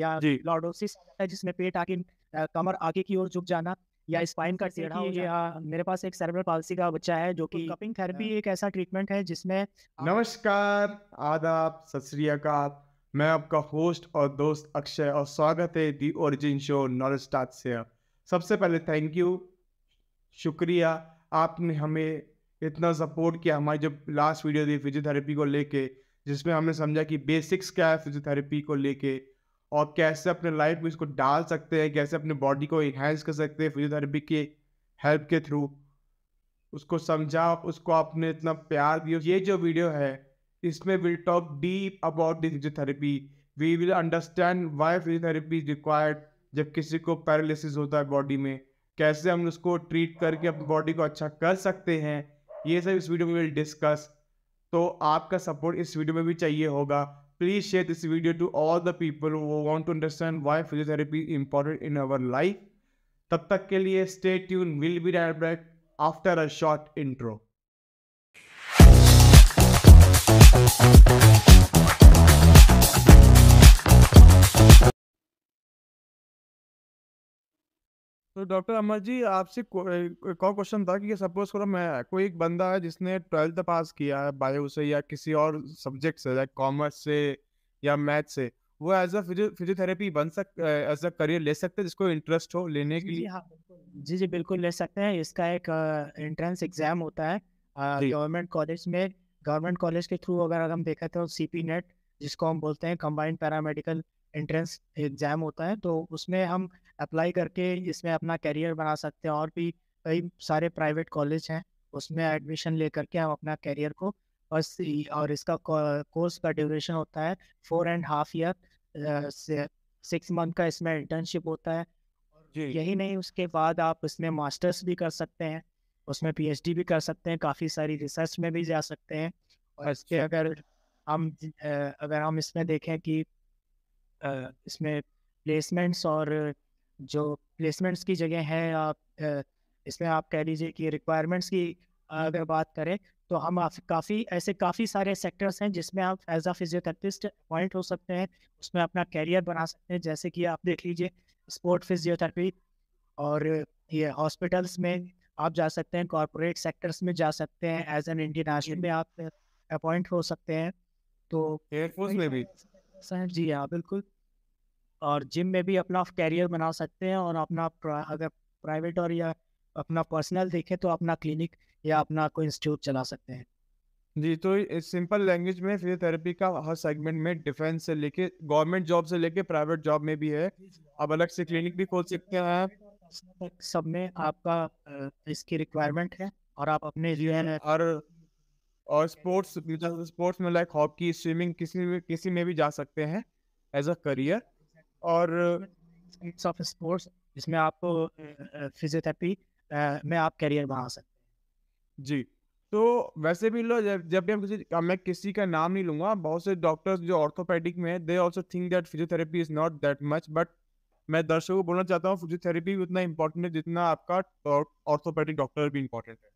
या लॉर्डोसिस है जिसमें पेट आगे कमर आगे की ओर झुक जाना या स्पाइन का टेढ़ा हो या मेरे पास एक सेरेब्रल पाल्सी का बच्चा है जो कि कपिंग तो थेरेपी एक ऐसा ट्रीटमेंट है जिसमें नमस्कार आदाब सत श्री अकाल मैं आपका होस्ट और दोस्त अक्षय और स्वागत है the origin show knowledge start से सबसे पहले थैंक यू शुक्रिया आपने हमें इतना सपोर्ट किया हमारी जब लास्ट वीडियो थी फिजियोथेरेपी को लेके जिसमें हमने समझा कि बेसिक्स क्या है फिजियोथेरेपी को लेके और कैसे अपने लाइफ में इसको डाल सकते हैं कैसे अपने बॉडी को इन्हेंस कर सकते हैं फिजियोथेरेपी के हेल्प के थ्रू उसको समझा उसको आपने इतना प्यार दिया ये जो वीडियो है इसमें will talk deep about the physiotherapy we will understand why physiotherapy is required जब किसी को पैरालिसिस होता है बॉडी में कैसे हम उसको ट्रीट करके अपनी बॉडी को अच्छा कर सकते हैं ये सब इस वीडियो में विल डिस्कस तो आपका सपोर्ट इस वीडियो में भी चाहिए होगा Please share this video to all the people who want to understand why physiotherapy is important in our life. तब तक stay tuned. We'll be right back after a short intro. तो doctor Amar ji आपसे एक और क्वेश्चन था कि suppose करो मैं कोई एक बंदा है जिसने ट्वेल्थ पास किया है बायो से या किसी और सब्जेक्ट से लाइक कॉमर्स से या मैथ से वो एज अ फिजियोथेरेपी बन सक एज अ करियर ले सकते हैं जिसको इंटरेस्ट हो लेने के लिए हाँ बिल्कुल जी जी बिल्कुल ले सकते हैं इसका एक एंट्रेंस एग्जाम होता है गवर्नमेंट कॉलेज में गवर्नमेंट कॉलेज के थ्रू अगर हम देखा तो सी पी नेट जिसको हम बोलते हैं कम्बाइंड पैरामेडिकल एंट्रेंस एग्जाम होता है तो उसमें हम अप्लाई करके इसमें अपना करियर बना सकते हैं और भी कई सारे प्राइवेट कॉलेज हैं उसमें एडमिशन ले करके हम अपना करियर को बस और इसका कोर्स का ड्यूरेशन होता है four and half year six month का इसमें इंटर्नशिप होता है यही नहीं उसके बाद आप इसमें मास्टर्स भी कर सकते हैं उसमें पीएचडी भी कर सकते हैं काफ़ी सारी रिसर्च में भी जा सकते हैं और इसके अच्छा। अगर हम अगर हम इसमें देखें कि इसमें प्लेसमेंट्स और जो प्लेसमेंट्स की जगह है आप इसमें आप कह लीजिए कि रिक्वायरमेंट्स की अगर बात करें तो हम काफ़ी ऐसे काफ़ी सारे सेक्टर्स हैं जिसमें आप एज आ फिजियोथेरेपिस्ट अपॉइंट हो सकते हैं उसमें अपना कैरियर बना सकते हैं जैसे कि आप देख लीजिए स्पोर्ट फिजियोथेरेपी और ये हॉस्पिटल्स में आप जा सकते हैं कॉरपोरेट सेक्टर्स में जा सकते हैं एज एन इंडियन नेशनल में आप अपॉइंट हो सकते हैं तो एयरफोर्स में भी सर जी हाँ बिल्कुल और जिम में भी अपना कैरियर बना सकते हैं और अपना अगर प्राइवेट और या अपना पर्सनल देखें तो अपना क्लिनिक या अपना कोई इंस्टीट्यूट चला सकते हैं जी तो सिंपल लैंग्वेज में फिजियोथेरेपी का हर सेगमेंट में डिफेंस से लेके गवर्नमेंट जॉब से लेके प्राइवेट जॉब में भी है अब अलग से क्लिनिक भी खोल सकते हैं सब में आपका इसकी रिक्वायरमेंट है और आप अपने जो है और और स्पोर्ट्स स्पोर्ट्स में लाइक हॉकी स्विमिंग किसी किसी में भी जा सकते हैं एज अ करियर और ऑफ स्पोर्ट्स जिसमें आप फिजियोथेरेपी में आप करियर बना सकते हैं जी तो वैसे भी लोग जब, जब भी हम किसी मैं किसी का नाम नहीं लूँगा बहुत से डॉक्टर्स जो ऑर्थोपेडिक में है they also think that physiotherapy is not that much but मैं दर्शकों को बोलना चाहता हूँ फिजियोथेरेपी भी उतना इम्पोर्टेंट है जितना आपका ऑर्थोपेडिक डॉक्टर भी इम्पोर्टेंट है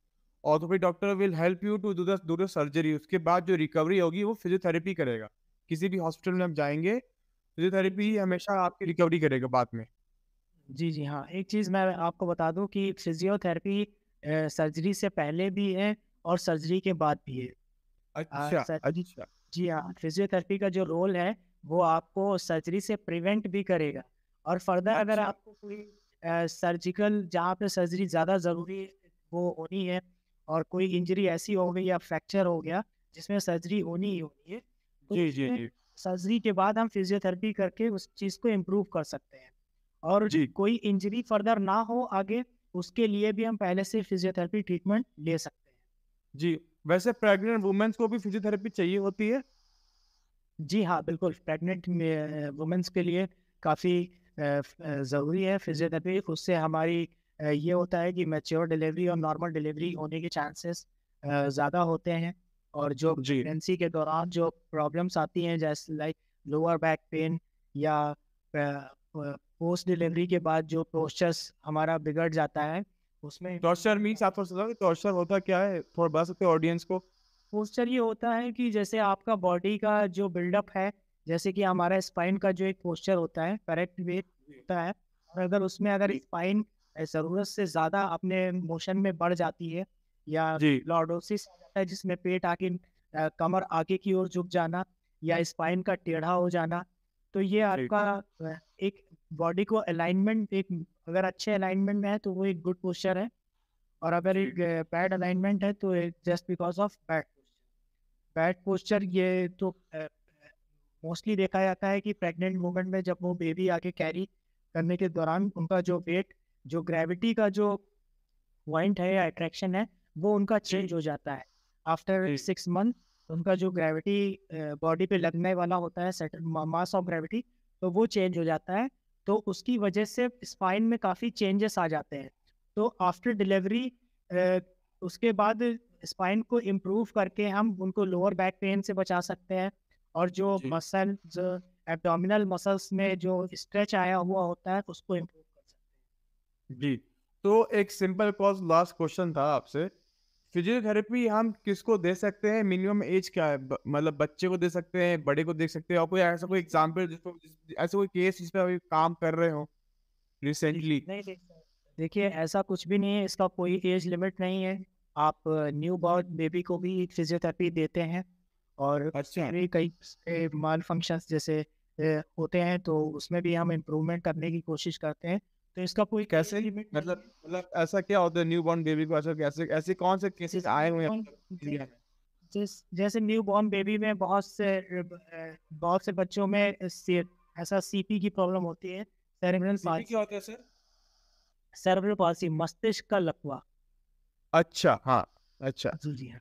orthopaedic doctor will help you to do the surgery उसके बाद जो रिकवरी होगी वो फिजियोथेरेपी करेगा किसी भी हॉस्पिटल में हम जाएंगे फिजियोथेरेपी हमेशा आपकी रिकवरी करेगा बाद में जी जी हाँ एक चीज़ मैं आपको बता दूँ कि फिजियोथेरेपी सर्जरी से पहले भी है और सर्जरी के बाद भी है अच्छा आ, अच्छा जी हाँ फिजियोथेरेपी का जो रोल है वो आपको सर्जरी से प्रिवेंट भी करेगा और फर्दर अगर अच्छा। आपको कोई सर्जिकल जहाँ पे सर्जरी ज़्यादा ज़रूरी वो होनी है और कोई इंजरी ऐसी हो गई या फ्रैक्चर हो गया जिसमें सर्जरी होनी ही होनी है तो जी जी जी सर्जरी के बाद हम फिजियोथेरेपी करके उस चीज को इम्प्रूव कर सकते हैं और कोई इंजरी फर्दर ना हो आगे उसके लिए भी हम पहले से फिजियोथेरेपी ट्रीटमेंट ले सकते हैं जी वैसे प्रेग्नेंट वुमेन्स को भी फिजियोथेरेपी चाहिए होती है जी हाँ बिल्कुल प्रेग्नेंट वुमेन्स के लिए काफ़ी ज़रूरी है फिजियोथेरेपी उससे हमारी ये होता है कि मेच्योर डिलीवरी और नॉर्मल डिलीवरी होने के चांसेस ज़्यादा होते हैं और जो प्रेगनेंसी के दौरान जो प्रॉब्लम्स आती हैं जैसे लाइक लोअर बैक पेन या पोस्ट डिलीवरी के बाद जो पोस्चर्स हमारा बिगड़ जाता है उसमें टॉर्चर मींस आप समझ टॉर्चर होता क्या है थोड़ा बता सकते ऑडियंस को पोस्चर ये होता है कि जैसे आपका बॉडी का जो बिल्डअप है जैसे कि हमारा स्पाइन का जो एक पोस्चर होता है करेक्ट वे होता है और अगर उसमें अगर स्पाइन ज़रूरत से ज़्यादा अपने मोशन में बढ़ जाती है या लॉर्डोसिस होता है जिसमें पेट आगे कमर आगे की ओर झुक जाना या स्पाइन का टेढ़ा हो जाना तो ये आपका एक बॉडी को अलाइनमेंट एक अगर अच्छे अलाइनमेंट में है तो वो एक गुड पोस्चर है और अगर एक बैड अलाइनमेंट है तो just because of bad bad posture ये तो मोस्टली देखा जाता है कि प्रेग्नेंट वूमेन में जब वो बेबी आगे कैरी करने के दौरान उनका जो वेट जो ग्रेविटी का जो पॉइंट है या अट्रैक्शन है वो उनका चेंज हो जाता है आफ्टर सिक्स मंथ उनका जो ग्रेविटी बॉडी पे लगने वाला होता है मास ऑफ ग्रेविटी तो वो चेंज हो जाता है तो उसकी वजह से स्पाइन में काफ़ी चेंजेस आ जाते हैं तो आफ्टर डिलीवरी उसके बाद स्पाइन को इम्प्रूव करके हम उनको लोअर बैक पेन से बचा सकते हैं और जो मसल जो एबडोमिनल मसल्स में जो स्ट्रेच आया हुआ होता है उसको इम्प्रूव कर सकते हैं जी तो एक सिंपल कॉज लास्ट क्वेश्चन था आपसे फिजियोथेरेपी हम किसको दे सकते हैं मिनिमम एज क्या है मतलब बच्चे को दे सकते हैं बड़े को दे सकते हैं और कोई ऐसा कोई एग्जाम्पल जिसको ऐसा कोई केस जिस पे अभी काम कर रहे हो रिसेंटली नहीं देखिए ऐसा कुछ भी नहीं है इसका कोई एज लिमिट नहीं है आप न्यू बॉर्न बेबी को भी फिजियोथेरेपी देते हैं और अच्छा भी कई माल फंक्शंस जैसे होते हैं तो उसमें भी हम इम्प्रूवमेंट करने की कोशिश करते हैं तो इसका कोई कैसे लिमिट मतलब मतलब ऐसा क्या होता है न्यू बॉर्न बेबी को ऐसा कैसे ऐसे कौन से केसेस आए हुए हैं मतलब जिस जैसे न्यू बॉर्न बेबी में बहुत से बहुत से बच्चों में ऐसा सीपी की प्रॉब्लम होती है सेरेब्रल पाल्सी क्या होता है सर सेरेब्रल पाल्सी मस्तिष्क का लकवा अच्छा हाँ अच्छा जी जी हाँ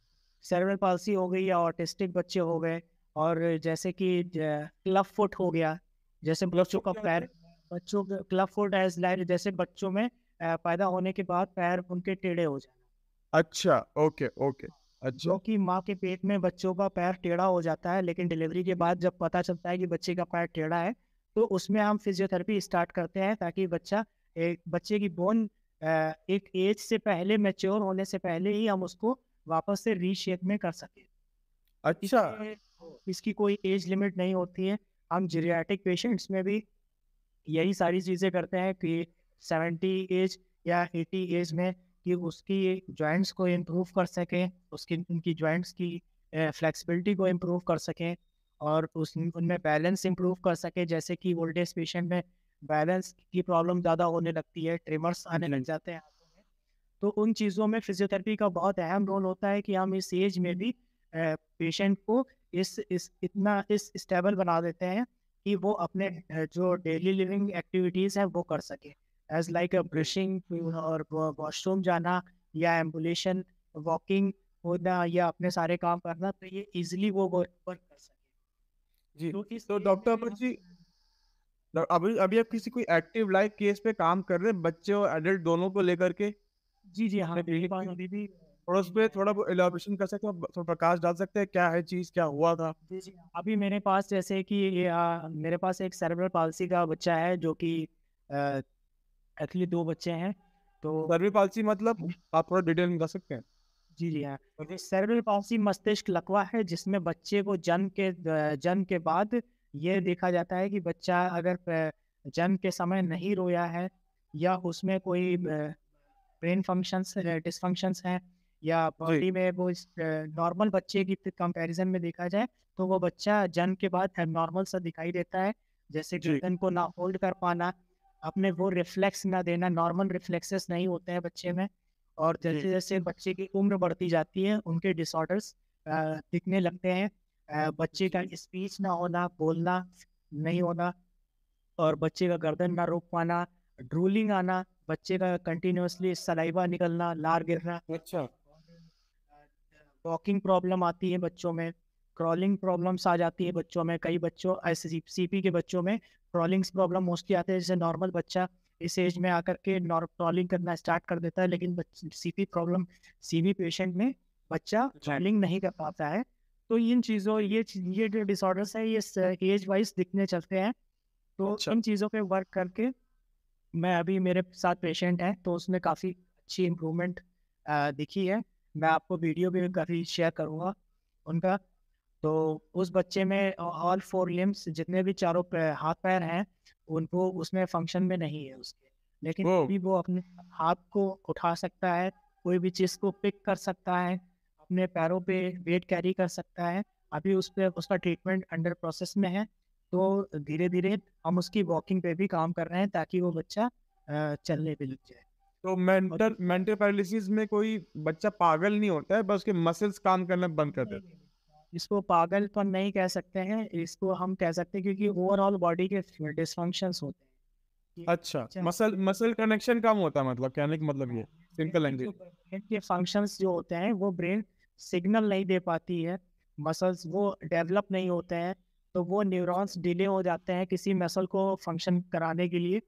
सेरेब्रल पाल्सी हो गई या ऑटिस्टिक बच्चे हो गए और जैसे कि क्लब फुट हो गया जैसे बच्चों का पैर बच्चों के क्लब फुट एज लाइफ जैसे बच्चों में पैदा होने के बाद पैर उनके टेढ़े हो जाना अच्छा ओके ओके अच्छा क्योंकि माँ के पेट में बच्चों का पैर टेढ़ा हो जाता है लेकिन डिलीवरी के बाद जब पता चलता है कि बच्चे का पैर टेढ़ा है तो उसमें हम फिजियोथेरेपी स्टार्ट करते हैं ताकि बच्चा एक बच्चे की बोन एक एज से पहले मेच्योर होने से पहले ही हम उसको वापस से रीशेप में कर सके अच्छा इसकी कोई एज लिमिट नहीं होती है हम जीरियाटिक पेशेंट्स में भी यही सारी चीज़ें करते हैं कि सेवेंटी एज या एटी एज में कि उसकी जॉइंट्स को इम्प्रूव कर सकें उसकी उनकी जॉइंट्स की फ्लेक्सिबिलिटी को इम्प्रूव कर सकें और उस उनमें बैलेंस इम्प्रूव कर सकें जैसे कि ओल्ड एज पेशेंट में बैलेंस की प्रॉब्लम ज़्यादा होने लगती है ट्रिमर्स आने लग जाते हैं तो उन चीज़ों में फिजियोथेरेपी का बहुत अहम रोल होता है कि हम इस एज में भी पेशेंट को इस इस इतना इस स्टेबल बना देते हैं कि वो अपने जो डेली लिविंग एक्टिविटीज है वो कर सके एज लाइक ब्रशिंग और वॉशरूम जाना या एम्बुलेशन वॉकिंग होना या अपने सारे काम करना तो ये इजिली वो वर्क कर सके जी तो, डॉक्टर तो अमर जी अभी अभी आप किसी कोई एक्टिव लाइफ केस पे काम कर रहे हैं बच्चे और एडल्ट दोनों को लेकर के जी जी हाँ तो मेरे पास अभी भी और उसमें थोड़ा वो एलाबोरेशन कर सकते हैं थोड़ा प्रकाश डाल सकते हैं क्या है चीज़ क्या हुआ था अभी मेरे पास जैसे कि आ, मेरे पास एक सर्वर पॉलिसी का बच्चा है जो कि एक्चुअली दो बच्चे हैं तो सेरेब्रल पॉलिसी मतलब आप थोड़ा डिटेल में बता सकते हैं जी जी हाँ सर्वर तो पॉलिसी मस्तिष्क लकवा है जिसमें बच्चे को जन्म के जन्म के बाद ये देखा जाता है कि बच्चा अगर जन्म के समय नहीं रोया है या उसमें कोई ब्रेन फंक्शंस डिसफंक्शंस हैं या बॉडी में वो नॉर्मल बच्चे की कंपैरिजन में देखा जाए तो वो बच्चा जन्म के बाद नॉर्मल सा दिखाई देता है जैसे गर्दन को ना होल्ड कर पाना अपने वो रिफ्लेक्स ना देना नॉर्मल रिफ्लेक्सेस नहीं होते हैं बच्चे में और जैसे जैसे बच्चे की उम्र बढ़ती जाती है उनके डिसऑर्डर्स दिखने लगते हैं बच्चे का स्पीच ना होना बोलना नहीं होना और बच्चे का गर्दन ना रोक पाना ड्रूलिंग आना बच्चे का कंटिन्यूसली सलाइवा निकलना लार गिरना अच्छा वॉकिंग प्रॉब्लम आती है बच्चों में क्रॉलिंग प्रॉब्लम्स आ जाती है बच्चों में कई बच्चों ऐसे सीपी के बच्चों में क्रॉलिंग्स प्रॉब्लम मोस्टली आते हैं जैसे नॉर्मल बच्चा इस एज में आकर के क्रॉलिंग करना स्टार्ट कर देता है लेकिन सीपी प्रॉब्लम सीबी पेशेंट में बच्चा क्रॉलिंग नहीं कर पाता है तो इन चीज़ों ये ये जो डिसऑर्डर्स है ये एज वाइज दिखने चलते हैं तो अच्छा। इन चीज़ों पर वर्क करके मैं अभी मेरे साथ पेशेंट है तो उसमें काफ़ी अच्छी इम्प्रूवमेंट दिखी है मैं आपको वीडियो भी काफ़ी शेयर करूँगा उनका तो उस बच्चे में ऑल फोर लिम्स जितने भी चारों हाथ पैर हैं उनको उसमें फंक्शन में नहीं है उसके लेकिन भी वो अपने हाथ को उठा सकता है कोई भी चीज़ को पिक कर सकता है अपने पैरों पे वेट कैरी कर सकता है अभी उस पर उसका ट्रीटमेंट अंडर प्रोसेस में है तो धीरे धीरे हम उसकी वॉकिंग पे भी काम कर रहे हैं ताकि वो बच्चा चलने पे लग जाए तो मेंटल मेंटल पैरालिसिस में कोई बच्चा पागल नहीं होता है बस उसके मसल्स काम करना बंद कर देते हैं इसको पागलपन नहीं कह सकते हैं इसको हम कह सकते हैं क्योंकि ओवरऑल बॉडी के डिसफंक्शंस होते हैं अच्छा मसल मसल कनेक्शन कम होता है मतलब कहने का मतलब ये सिंपल लैंग्वेज ब्रेन के फंक्शंस जो होते हैं वो ब्रेन सिग्नल नहीं दे पाती है मसल्स वो डेवलप नहीं होते हैं तो वो न्यूरॉन्स डिले हो जाते हैं किसी मसल को फंक्शन कराने के लिए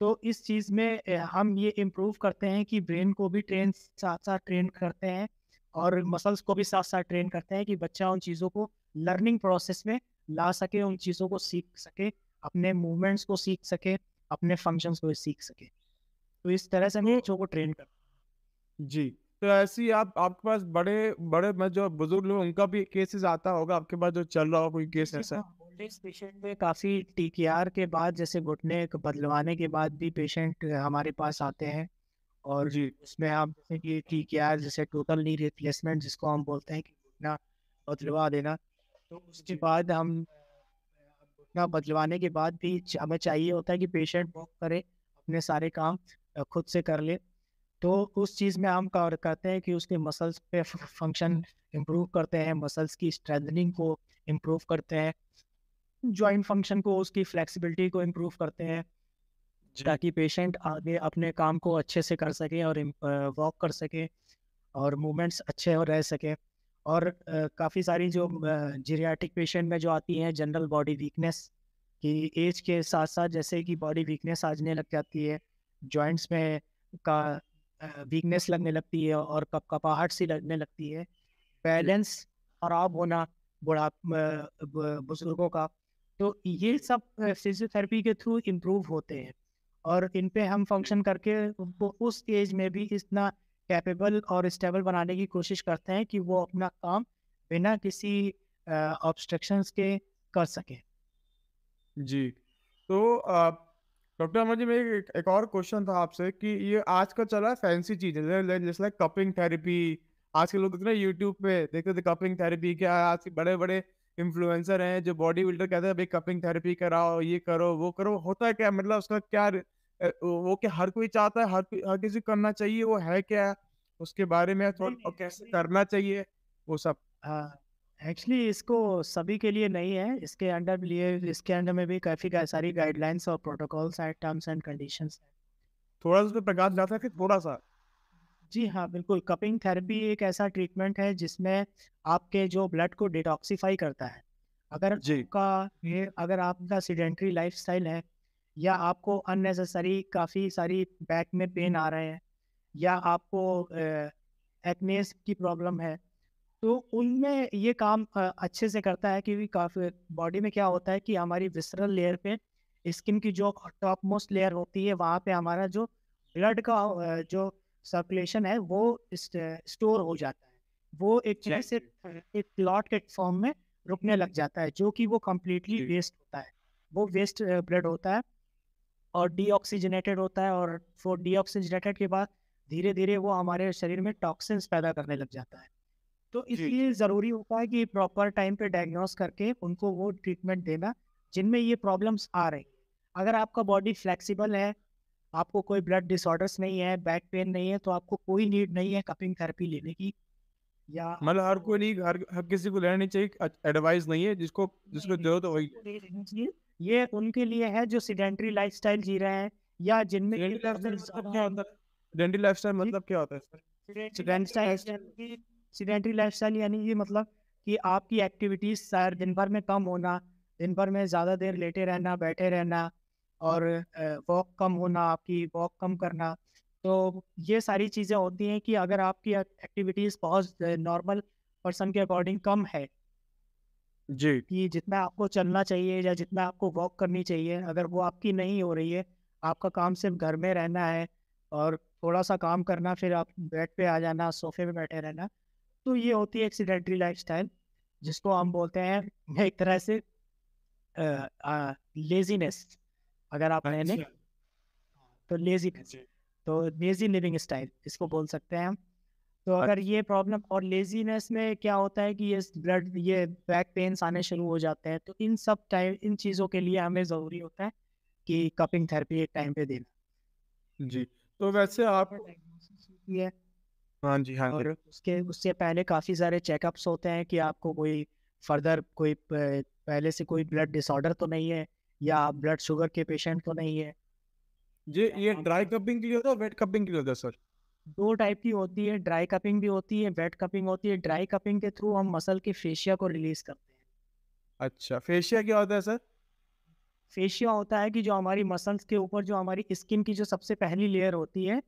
तो इस चीज़ में हाँ। हम ये इम्प्रूव करते हैं कि ब्रेन को भी ट्रेन साथ साथ ट्रेन करते हैं और मसल्स को भी साथ साथ ट्रेन करते हैं कि बच्चा उन चीज़ों को लर्निंग प्रोसेस में ला सके उन चीज़ों को सीख सके अपने मूवमेंट्स को सीख सके अपने फंक्शंस को सीख सके तो इस तरह से हम तो बच्चों को ट्रेन कर जी तो ऐसे ही आप आपके पास बड़े बड़े मैं जो बुजुर्ग लोग उनका भी केसेस आता होगा आपके पास जो चल रहा हो कोई केस ऐसा हाँ। इस पेशेंट में काफ़ी टी के बाद जैसे घुटने बदलवाने के बाद भी पेशेंट हमारे पास आते हैं और जी उसमें आप जैसे कि आर जैसे टोटल नी रिप्लेसमेंट जिसको हम बोलते हैं कि घुटना बदलवा देना तो उसके बाद हम घुटना बदलवाने के बाद भी हमें चाहिए होता है कि पेशेंट वॉक करे अपने सारे काम खुद से कर ले तो उस चीज़ में हम करते हैं कि उसके मसल्स पे फंक्शन इम्प्रूव करते हैं मसल्स की स्ट्रेंथनिंग को इम्प्रूव करते हैं ज्वाइंट फंक्शन को उसकी फ्लेक्सिबिलिटी को इम्प्रूव करते हैं ताकि पेशेंट आगे अपने काम को अच्छे से कर सके और वॉक कर सके और मूवमेंट्स अच्छे और रह सके और काफ़ी सारी जो जीरियाटिक पेशेंट में जो आती हैं जनरल बॉडी वीकनेस कि एज के साथ साथ जैसे कि बॉडी वीकनेस आजने लग जाती है जॉइंट्स में का वीकनेस लगने लगती है और कप कपाहट सी लगने लगती है बैलेंस खराब होना बुढ़ा बुजुर्गों का तो ये सब फिजियोथेरेपी के थ्रू इम्प्रूव होते हैं और इन पे हम फंक्शन करके उनको उस एज में भी इतना कैपेबल और स्टेबल बनाने की कोशिश करते हैं कि वो अपना काम बिना किसी ऑब्स्ट्रक्शन के कर सकें जी तो डॉक्टर अमर जी मेरे एक, और क्वेश्चन था आपसे कि ये आज का चला है फैंसी चीज जैसे लाइक कपिंग थेरेपी आज के लोग इतने यूट्यूब पे देखते थे कपिंग थेरेपी क्या आज के बड़े बड़े इन्फ्लुएंसर हैं जो बॉडी बिल्डर कहते हैं भाई कपिंग थेरेपी कराओ ये करो वो करो होता है क्या मतलब उसका क्या वो क्या हर कोई चाहता है हर हर किसी को करना चाहिए वो है क्या उसके बारे में थोड़ा कैसे करना चाहिए वो सब हाँ एक्चुअली इसको सभी के लिए नहीं है इसके अंडर लिए इसके अंडर में भी काफ़ी सारी गाइडलाइंस और प्रोटोकॉल्स हैं टर्म्स एंड कंडीशंस थोड़ा सा प्रकाश जाता है थोड़ा सा जी हाँ बिल्कुल कपिंग थेरेपी एक ऐसा ट्रीटमेंट है जिसमें आपके जो ब्लड को डिटॉक्सीफाई करता है अगर जी आपका ये अगर आपका सीडेंट्री लाइफ है या आपको अननेसेसरी काफ़ी सारी बैक में पेन आ रहे हैं या आपको एक्नेस की प्रॉब्लम है तो उनमें ये काम अच्छे से करता है क्योंकि काफ़ी बॉडी में क्या होता है कि हमारी विसरल लेयर पे स्किन की जो टॉप मोस्ट लेयर होती है वहाँ पे हमारा जो ब्लड का जो सर्कुलेशन है वो स्टोर हो जाता है वो एक तरह से हम्म, एक प्लॉट के फॉर्म में रुकने लग जाता है जो कि वो कम्प्लीटली वेस्ट होता है वो वेस्ट ब्लड होता है और डीऑक्सीजनेटेड होता है और वो डीऑक्सीजनेटेड के बाद धीरे धीरे वो हमारे शरीर में टॉक्सिन्स पैदा करने लग जाता है तो इसलिए ज़रूरी होता है कि प्रॉपर टाइम पे डायग्नोस करके उनको वो ट्रीटमेंट देना जिनमें ये प्रॉब्लम्स आ रही अगर आपका बॉडी फ्लेक्सिबल है आपको कोई ब्लड डिसऑर्डर्स नहीं है बैक पेन नहीं है तो आपको कोई नीड नहीं है कपिंग थेरेपी लेने की या मतलब हर कोई नहीं हर, हर किसी को लेना नहीं चाहिए एडवाइस नहीं है जिसको जिसको जरूरत हो ये उनके लिए है जो सीडेंट्री लाइफस्टाइल जी रहे हैं या जिनमें सीडेंट्री लाइफस्टाइल मतलब, मतलब क्या होता है सीडेंट्री लाइफस्टाइल यानी ये मतलब कि आपकी एक्टिविटीज दिन भर में कम होना दिन भर में ज्यादा देर लेटे रहना बैठे रहना और वॉक कम होना आपकी वॉक कम करना तो ये सारी चीज़ें होती हैं कि अगर आपकी एक्टिविटीज़ बहुत नॉर्मल पर्सन के अकॉर्डिंग कम है जी कि जितना आपको चलना चाहिए या जितना आपको वॉक करनी चाहिए अगर वो आपकी नहीं हो रही है आपका काम सिर्फ घर में रहना है और थोड़ा सा काम करना फिर आप बेड पे आ जाना सोफे पे बैठे रहना तो ये होती है एक्सीडेंट्री लाइफ स्टाइल जिसको हम बोलते हैं एक तरह से लेजीनेस अगर आप रहने अच्छा। तो लेजी तो लेजी लिविंग स्टाइल इसको बोल सकते हैं हम तो अगर ये प्रॉब्लम और लेजीनेस में क्या होता है कि ये ब्लड ये बैक पेन्स आने शुरू हो जाते हैं तो इन सब टाइम इन चीज़ों के लिए हमें ज़रूरी होता है कि कपिंग थेरेपी एक टाइम पे देना जी तो वैसे आप ये हाँ जी हाँ और उसके उससे पहले काफ़ी सारे चेकअप्स होते हैं कि आपको कोई फर्दर कोई पहले से कोई ब्लड डिसऑर्डर तो नहीं है या आप हम्म। ब्लड शुगर के पेशेंट तो नहीं है जी ये ड्राई कपिंग के लिए होता है वेट कपिंग के लिए होता है सर दो टाइप की होती है ड्राई कपिंग भी होती है वेट कपिंग होती है ड्राई कपिंग के थ्रू हम मसल के फेशिया को रिलीज करते हैं अच्छा फेशिया क्या होता है सर फेशिया होता है कि जो हमारी मसल्स के ऊपर जो हमारी स्किन की जो सबसे पहली लेयर होती है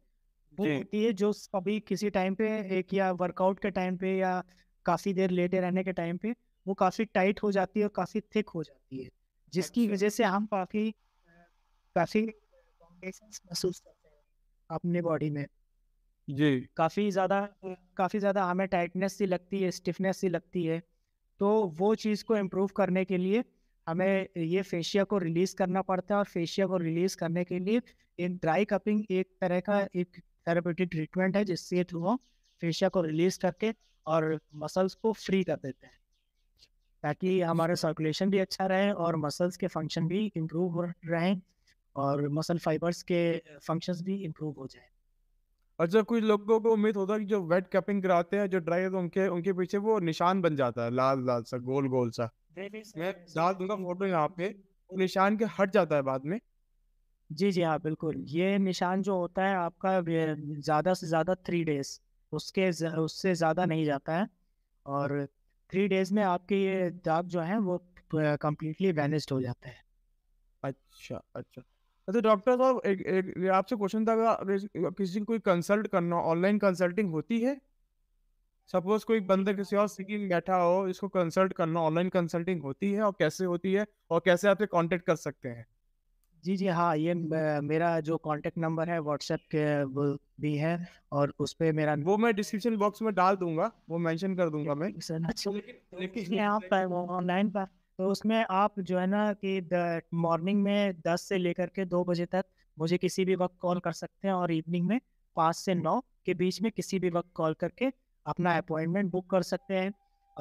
वो होती है जो कभी किसी टाइम पे एक या वर्कआउट के टाइम पे या काफ़ी देर लेटे रहने के टाइम पे वो काफ़ी टाइट हो जाती है और काफ़ी थिक हो जाती है जिसकी वजह से हम काफ़ी काफ़ी महसूस करते हैं अपने बॉडी में जी काफ़ी ज़्यादा काफ़ी ज़्यादा हमें टाइटनेस सी लगती है स्टिफनेस सी लगती है तो वो चीज़ को इम्प्रूव करने के लिए हमें ये फेशिया को रिलीज़ करना पड़ता है और फेशिया को रिलीज़ करने के लिए इन ड्राई कपिंग एक तरह का एक थेरापेटिक ट्रीटमेंट है जिससे थ्रू हम फेशिया को रिलीज़ करके और मसल्स को फ्री कर देते हैं ताकि हमारा सर्कुलेशन भी अच्छा रहे और मसल्स के फंक्शन भी इम्प्रूव हो रहे और मसल फाइबर्स के फंक्शन भी इम्प्रूव हो जाए अच्छा कुछ लोगों को उम्मीद होता है कि जो वेट कैपिंग कराते हैं जो ड्राई तो उनके उनके पीछे वो निशान बन जाता है लाल लाल सा गोल गोल सा मैं डाल दूंगा फोटो यहाँ पे वो निशान के हट जाता है बाद में जी जी हाँ बिल्कुल ये निशान जो होता है आपका ज़्यादा से ज़्यादा थ्री डेज उसके उससे ज़्यादा नहीं जाता है और थ्री डेज में आपके ये दाग जो है वो कम्प्लीटली वैनिस्ड हो जाता है अच्छा अच्छा अच्छा डॉक्टर साहब एक, एक आपसे क्वेश्चन था अगर किसी को कोई कंसल्ट करना ऑनलाइन कंसल्टिंग होती है सपोज कोई बंदा किसी और सीखी बैठा हो इसको कंसल्ट करना ऑनलाइन कंसल्टिंग होती है और कैसे होती है और कैसे आपसे कॉन्टेक्ट कर सकते हैं जी जी हाँ ये मेरा जो कांटेक्ट नंबर है व्हाट्सएप के वो भी है और उस पर मेरा वो मैं डिस्क्रिप्शन बॉक्स में डाल दूंगा वो मेंशन कर दूंगा मैं अच्छा लेकिन तो लेकिन आप ऑनलाइन पर तो उसमें आप जो है ना कि मॉर्निंग में दस से लेकर के दो बजे तक मुझे किसी भी वक्त कॉल कर सकते हैं और इवनिंग में पाँच से नौ के बीच में किसी भी वक्त कॉल करके अपना अपॉइंटमेंट बुक कर सकते हैं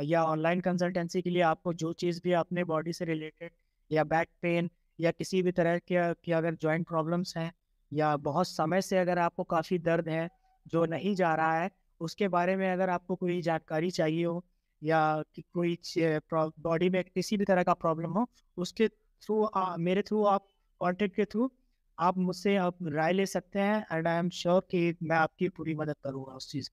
या ऑनलाइन कंसल्टेंसी के लिए आपको जो चीज़ भी अपने बॉडी से रिलेटेड या बैक पेन या किसी भी तरह के की अगर जॉइंट प्रॉब्लम्स हैं या बहुत समय से अगर आपको काफ़ी दर्द है जो नहीं जा रहा है उसके बारे में अगर आपको कोई जानकारी चाहिए हो या कोई बॉडी में किसी भी तरह का प्रॉब्लम हो उसके थ्रू मेरे थ्रू आप कॉन्टेक्ट के थ्रू आप मुझसे आप राय ले सकते हैं एंड आई एम श्योर कि मैं आपकी पूरी मदद करूँगा उस चीज़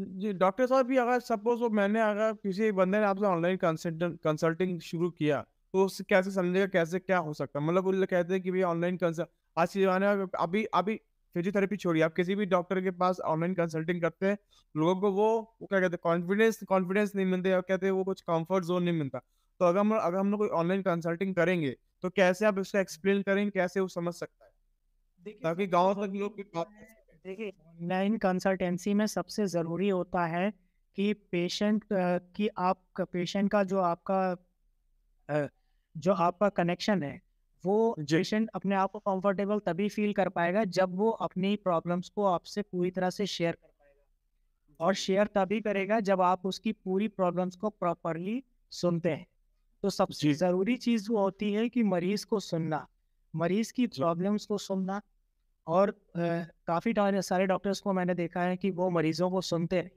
जी डॉक्टर साहब भी अगर सपोज मैंने अगर किसी बंदे ने आपसे ऑनलाइन कंसल्टिंग शुरू किया तो उससे कैसे समझेगा कैसे क्या हो सकता है मतलब उन कहते हैं कि भाई ऑनलाइन कंसल्ट आज के जमाने में अभी अभी फिजियोथेरेपी छोड़िए आप किसी भी डॉक्टर के पास ऑनलाइन कंसल्टिंग करते हैं लोगों को वो क्या कहते हैं कॉन्फिडेंस कॉन्फिडेंस नहीं मिलते और कहते हैं वो कुछ कंफर्ट जोन नहीं मिलता तो अगर हम अगर हम लोग कोई ऑनलाइन कंसल्टिंग करेंगे तो कैसे आप उसका एक्सप्लेन करेंगे कैसे वो समझ सकता है ताकि गाँव तक लोग देखिए ऑनलाइन कंसल्टेंसी में सबसे ज़रूरी होता है कि पेशेंट की आप पेशेंट का जो आपका जो आपका कनेक्शन है वो पेशेंट अपने आप को कंफर्टेबल तभी फील कर पाएगा जब वो अपनी प्रॉब्लम्स को आपसे पूरी तरह से शेयर कर पाएगा और शेयर तभी करेगा जब आप उसकी पूरी प्रॉब्लम्स को प्रॉपरली सुनते हैं तो सबसे ज़रूरी चीज़ वो होती है कि मरीज़ को सुनना मरीज़ की प्रॉब्लम्स को सुनना और काफ़ी सारे डॉक्टर्स को मैंने देखा है कि वो मरीज़ों को सुनते हैं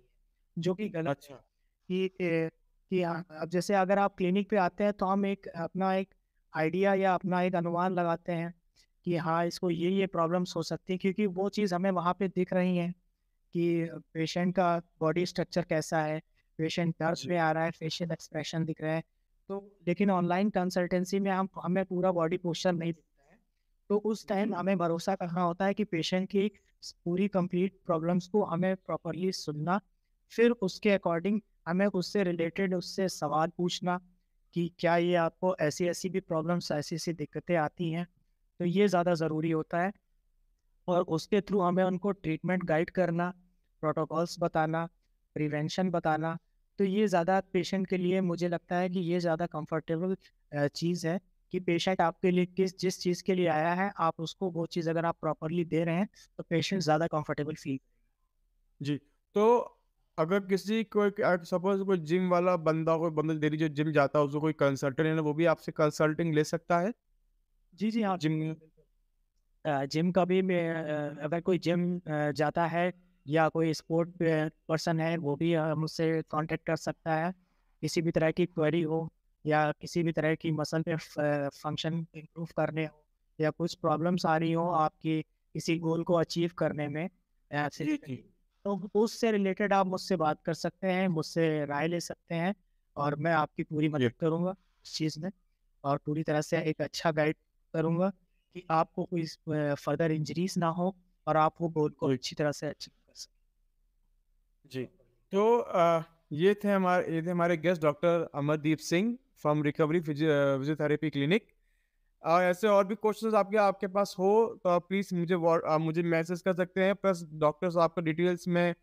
जो कि गलत अच्छा। कि कि अब जैसे अगर आप क्लिनिक पे आते हैं तो हम एक अपना एक आइडिया या अपना एक अनुमान लगाते हैं कि हाँ इसको ये ये प्रॉब्लम्स हो सकती है क्योंकि वो चीज़ हमें वहाँ पे दिख रही है कि पेशेंट का बॉडी स्ट्रक्चर कैसा है पेशेंट दर्द में आ रहा है फेशियल एक्सप्रेशन दिख रहा है तो लेकिन ऑनलाइन कंसल्टेंसी में हम हमें पूरा बॉडी पोस्चर नहीं दिखता है तो उस टाइम हमें भरोसा करना होता है कि पेशेंट की पूरी कंप्लीट प्रॉब्लम्स को हमें प्रॉपरली सुनना फिर उसके अकॉर्डिंग हमें उससे रिलेटेड उससे सवाल पूछना कि क्या ये आपको ऐसी ऐसी भी प्रॉब्लम्स ऐसी ऐसी दिक्कतें आती हैं तो ये ज़्यादा ज़रूरी होता है और उसके थ्रू हमें उनको ट्रीटमेंट गाइड करना प्रोटोकॉल्स बताना प्रिवेंशन बताना तो ये ज़्यादा पेशेंट के लिए मुझे लगता है कि ये ज़्यादा कंफर्टेबल चीज़ है कि पेशेंट आपके लिए किस जिस चीज़ के लिए आया है आप उसको वो चीज़ अगर आप प्रॉपरली दे रहे हैं तो पेशेंट ज़्यादा कंफर्टेबल फील जी तो अगर किसी को सपोज कोई जिम वाला बंदा कोई बंदा डेली जो जिम जाता है उसको कोई कंसल्टेंट है ना वो भी आपसे कंसल्टिंग ले सकता है जी जी हाँ जिम जिम का भी अगर कोई जिम जाता है या कोई स्पोर्ट पर्सन है वो भी मुझसे कांटेक्ट कर सकता है किसी भी तरह की क्वेरी हो या किसी भी तरह की मसल में फंक्शन इम्प्रूव करने हो या कुछ प्रॉब्लम्स आ रही हो आपकी किसी गोल को अचीव करने में तो उससे रिलेटेड आप मुझसे बात कर सकते हैं मुझसे राय ले सकते हैं और मैं आपकी पूरी मदद करूँगा उस चीज़ में और पूरी तरह से एक अच्छा गाइड करूँगा कि आपको कोई फर्दर इंजरीज ना हो और आप वो गोल को अच्छी तरह से अच्छी कर सकें जी तो आ, ये थे हमारे ये थे हमारे guest doctor Amardeep Singh from recovery physiotherapy clinic ah, ऐसे और भी क्वेश्चन आपके आपके पास हो तो आप प्लीज़ मुझे आ, मुझे मैसेज कर सकते हैं प्लस डॉक्टर साहब का डिटेल्स में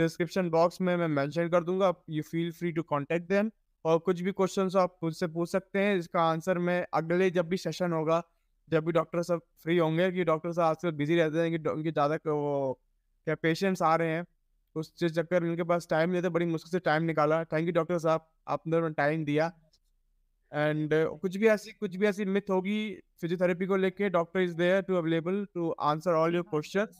डिस्क्रिप्शन बॉक्स में मैं मेंशन कर दूंगा you feel free to contact them और कुछ भी क्वेश्चन आप खुद से पूछ सकते हैं इसका आंसर मैं अगले जब भी सेशन होगा जब भी डॉक्टर साहब फ्री होंगे क्योंकि डॉक्टर साहब आजकल बिजी रहते हैं कि उनके ज़्यादा वो क्या पेशेंट्स आ रहे हैं उस चक्कर में उनके पास टाइम नहीं था बड़ी मुश्किल से टाइम निकाला थैंक यू डॉक्टर साहब आपने टाइम दिया एंड कुछ भी ऐसी कुछ भी ऐसी मिथ होगी फिजियोथेरेपी को लेके doctor is there to available to answer all your questions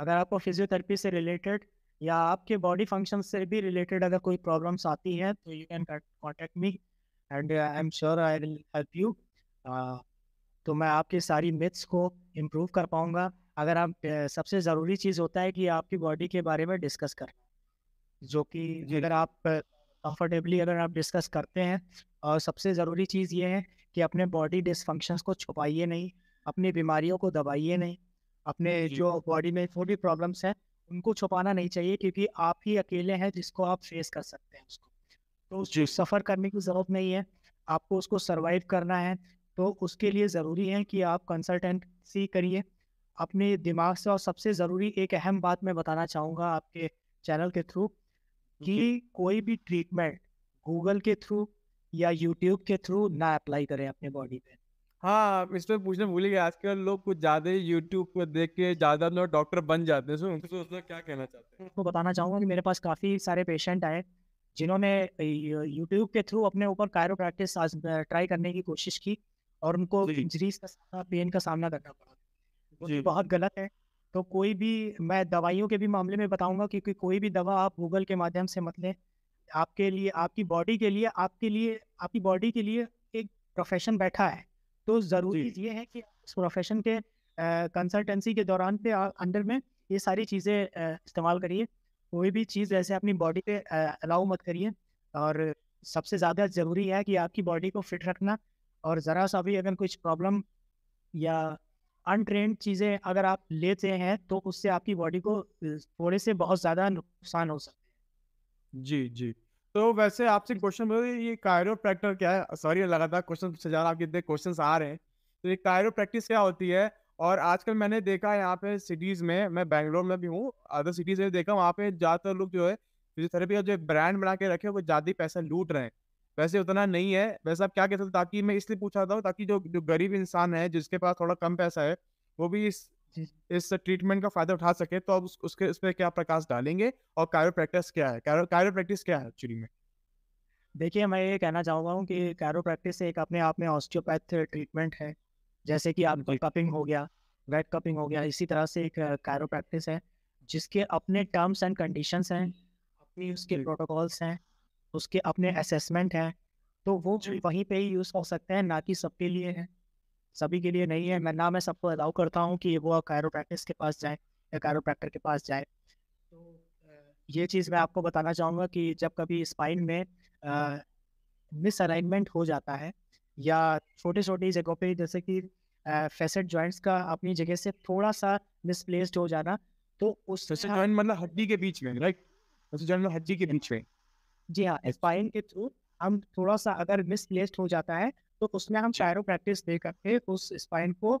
अगर आपको फिजियोथेरेपी से रिलेटेड या आपके बॉडी फंक्शन से भी रिलेटेड अगर कोई प्रॉब्लम्स आती है तो you can contact me and I am sure I will help you तो मैं आपके सारी मिथ्स को इम्प्रूव कर पाऊंगा अगर आप सबसे ज़रूरी चीज़ होता है कि आपकी बॉडी के बारे में डिस्कस करना जो कि अगर आप कंफर्टेबली अगर आप डिस्कस करते हैं और सबसे ज़रूरी चीज़ ये है कि अपने बॉडी डिसफंक्शंस को छुपाइए नहीं अपनी बीमारियों को दबाइए नहीं अपने जो बॉडी में जो भी प्रॉब्लम्स हैं उनको छुपाना नहीं चाहिए क्योंकि आप ही अकेले हैं जिसको आप फेस कर सकते हैं उसको तो उसको सफ़र करने की ज़रूरत नहीं है आपको उसको सर्वाइव करना है तो उसके लिए ज़रूरी है कि आप कंसल्टेंसी करिए अपने दिमाग से और सबसे ज़रूरी एक अहम बात मैं बताना चाहूँगा आपके चैनल के थ्रू कि कोई भी ट्रीटमेंट गूगल के थ्रू या यूट्यूब के थ्रू ना अप्लाई करें अपने बॉडी पे हाँ इस पर पूछना भूल गया आजकल लोग कुछ ज्यादा ही यूट्यूब पर देख के ज्यादा लोग डॉक्टर बन जाते हैं सो उनको तो क्या कहना चाहते हैं आपको बताना चाहूँगा कि मेरे पास काफ़ी सारे पेशेंट आए जिन्होंने यूट्यूब के थ्रू अपने ऊपर कायरो प्रैक्टिस ट्राई करने की कोशिश की और उनको इंजरीज का सामना पेन का सामना करना पड़ा तो बहुत गलत है तो कोई भी मैं दवाइयों के भी मामले में बताऊंगा क्योंकि कोई भी दवा आप गूगल के माध्यम से मत लें आपके लिए आपकी बॉडी के लिए आपके लिए आपकी बॉडी के लिए एक प्रोफेशन बैठा है तो ज़रूरी ये है कि उस प्रोफेशन के कंसल्टेंसी के दौरान पे अंडर में ये सारी चीज़ें इस्तेमाल करिए कोई भी चीज़ ऐसे अपनी बॉडी पे अलाउ मत करिए और सबसे ज़्यादा ज़रूरी है कि आपकी बॉडी को फिट रखना और ज़रा सा भी अगर कुछ प्रॉब्लम या अनट्रेन चीज़ें अगर आप लेते हैं तो उससे आपकी बॉडी को थोड़े से बहुत ज़्यादा नुकसान हो सकता है जी जी तो वैसे आपसे क्वेश्चन ये कायरो प्रैक्टर क्या है सॉरी लगातार क्वेश्चन से ज्यादा आपके इतने क्वेश्चन आ रहे हैं तो ये प्रैक्टिस क्या होती है और आजकल मैंने देखा यहाँ पे सिटीज में मैं बैंगलोर में भी हूँ अदर सिटीज में देखा वहाँ पे ज्यादातर लोग जो है फिजियोथेरेपी का जो ब्रांड बना के रखे वो ज्यादा ही पैसा लूट रहे हैं वैसे उतना नहीं है वैसे आप क्या कहते हैं ताकि मैं इसलिए पूछा था ताकि जो जो गरीब इंसान है जिसके पास थोड़ा कम पैसा है वो भी इस इस ट्रीटमेंट का फायदा उठा सके तो अब उस, उसके उस पर क्या प्रकाश डालेंगे और कायरोप्रैक्टिस क्या है कायरोप्रैक्टिस क्या है एक्चुअली में देखिए मैं ये कहना चाहूँगा हूँ कि कायरोप्रैक्टिस एक अपने आप में ऑस्टियोपैथ ट्रीटमेंट है जैसे कि आप कपिंग हो गया वेट कपिंग हो गया इसी तरह से एक कायरोप्रैक्टिस है जिसके अपने टर्म्स एंड कंडीशंस हैं अपनी उसके प्रोटोकॉल्स हैं उसके अपने असेसमेंट हैं तो वो वहीं पे ही यूज़ हो सकते हैं ना कि सबके लिए है सभी के लिए नहीं है मैं ना मैं सबको अलाउ करता हूँ कि वो कायरोप्रैक्टिस के पास जाए या कायरोप्रैक्टर के पास जाए तो ये चीज़ मैं आपको बताना चाहूँगा कि जब कभी स्पाइन में मिसअलाइनमेंट हो जाता है या छोटे छोटे जगहों पे जैसे कि फेसेट जॉइंट्स का अपनी जगह से थोड़ा सा मिसप्लेस्ड हो जाना तो उस जॉइंट मतलब हड्डी के बीच में राइट जॉइंट मतलब हड्डी के बीच में जी हाँ स्पाइन के थ्रू हम थोड़ा सा अगर मिसप्लेस्ड हो जाता है तो उसमें हम चायरो प्रैक्टिस दे करके उस स्पाइन को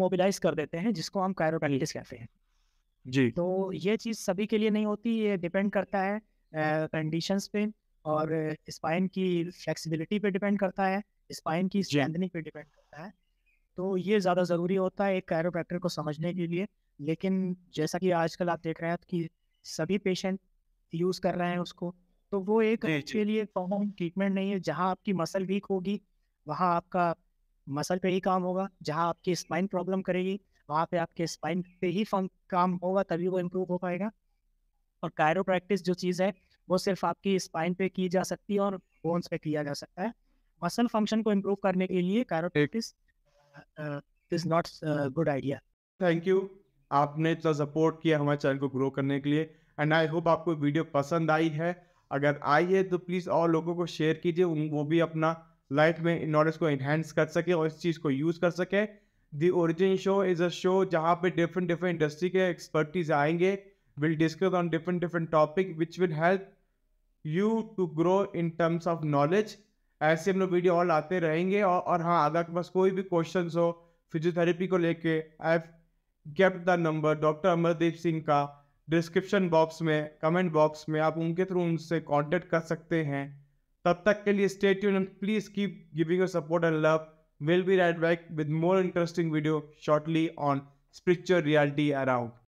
मोबिलाइज कर देते हैं जिसको हम कायरो प्रैक्टिस कहते हैं जी तो ये चीज़ सभी के लिए नहीं होती ये डिपेंड करता है कंडीशन पे और स्पाइन की फ्लेक्सिबिलिटी पे डिपेंड करता है स्पाइन की स्ट्रेंथनिंग पे डिपेंड करता है तो ये ज़्यादा ज़रूरी होता है एक कैरोप्रैक्टर को समझने के लिए लेकिन जैसा कि आजकल आप देख रहे हैं कि सभी पेशेंट यूज़ कर रहे हैं उसको तो वो एक के लिए कॉमन ट्रीटमेंट नहीं है जहाँ आपकी मसल वीक होगी वहाँ आपका मसल पे ही काम होगा जहाँ आपकी स्पाइन प्रॉब्लम करेगी वहाँ पे आपके स्पाइन पे ही काम होगा तभी वो इम्प्रूव हो पाएगा और कायरो प्रैक्टिस जो चीज़ है वो सिर्फ आपकी स्पाइन पे की जा सकती है और बोन्स पे किया जा सकता है मसल फंक्शन को इम्प्रूव करने के लिए chiro practice is not good idea thank you आपने इतना सपोर्ट किया हमारे चैनल को ग्रो करने के लिए एंड आई होप आपको वीडियो पसंद आई है अगर आई है तो प्लीज़ और लोगों को शेयर कीजिए वो भी अपना लाइफ में नॉलेज को इन्हेंस कर सके और इस चीज़ को यूज़ कर सके the origin show is a show जहाँ पे डिफरेंट डिफरेंट इंडस्ट्री के एक्सपर्टीज आएंगे will discuss on different different topic which will help you to grow in terms of knowledge ऐसे हम लोग वीडियो और लाते रहेंगे और, और हाँ अगर आपके पास कोई भी क्वेश्चन हो फिजियोथेरेपी को लेके I have kept the number doctor Amardeep Singh का डिस्क्रिप्शन बॉक्स में कमेंट बॉक्स में आप उनके थ्रू उनसे कॉन्टेक्ट कर सकते हैं तब तक के लिए stay tune and please keep giving your support and love will be right back with more interesting video shortly on spiritual reality around